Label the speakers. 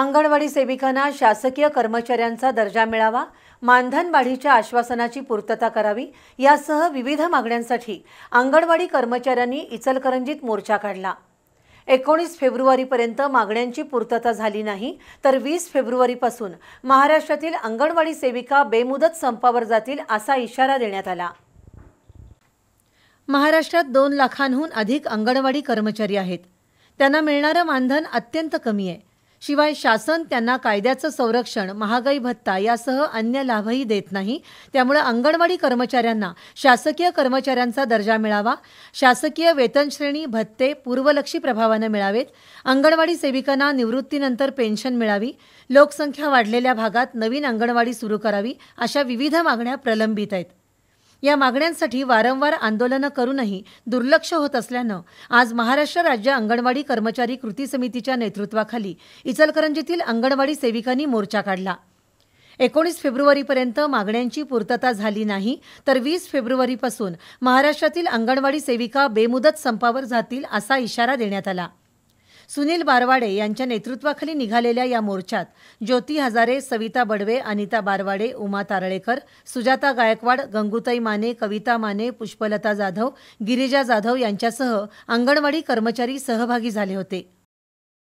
Speaker 1: अंगणवाडी सेविकांना शासकीय कर्मचाऱ्यांचा दर्जा मिळावा मानधन वाढीच्या आश्वासनाची पूर्तता करावी यासह विविध मागण्यांसाठी अंगणवाडी कर्मचाऱ्यांनी इचलकरंजीत मोर्चा काढला एकोणीस फेब्रुवारीपर्यंत मागण्यांची पूर्तता झाली नाही तर वीस फेब्रुवारीपासून महाराष्ट्रातील अंगणवाडी सेविका बेमुदत संपावर जातील असा इशारा देण्यात आला महाराष्ट्रात दोन लाखांहून अधिक अंगणवाडी कर्मचारी आहेत त्यांना मिळणारं मानधन अत्यंत कमी आहे शिवाय शासन त्यांना कायद्याचं संरक्षण महागाई भत्ता यासह अन्य लाभही देत नाही त्यामुळे अंगणवाडी कर्मचाऱ्यांना शासकीय कर्मचाऱ्यांचा दर्जा मिळावा शासकीय वेतनश्रेणी भत्ते पूर्वलक्षी प्रभावानं मिळावेत अंगणवाडी सेविकांना निवृत्तीनंतर पेन्शन मिळावी लोकसंख्या वाढलेल्या भागात नवीन अंगणवाडी सुरू करावी अशा विविध मागण्या प्रलंबित आहेत या मागण्यांसाठी वारंवार आंदोलनं करूनही दुर्लक्ष होत असल्यानं आज महाराष्ट्र राज्य अंगणवाडी कर्मचारी कृती समितीच्या नेतृत्वाखाली इचलकरंजीतील अंगणवाडी सेविकांनी मोर्चा काढला एकोणीस फेब्रुवारीपर्यंत मागण्यांची पूर्तता झाली नाही तर वीस फेब्रुवारीपासून महाराष्ट्रातील अंगणवाडी सेविका बेमुदत संपावर जातील असा इशारा देण्यात आला सुनील बारवाडे यांच्या नेतृत्वाखाली निघालेल्या या मोर्चात ज्योती हजारे सविता बडवे अनिता बारवाडे उमा तारळेकर सुजाता गायकवाड गंगुताई माने कविता माने पुष्पलता जाधव गिरिजा जाधव यांच्यासह अंगणवाडी कर्मचारी सहभागी झाले होते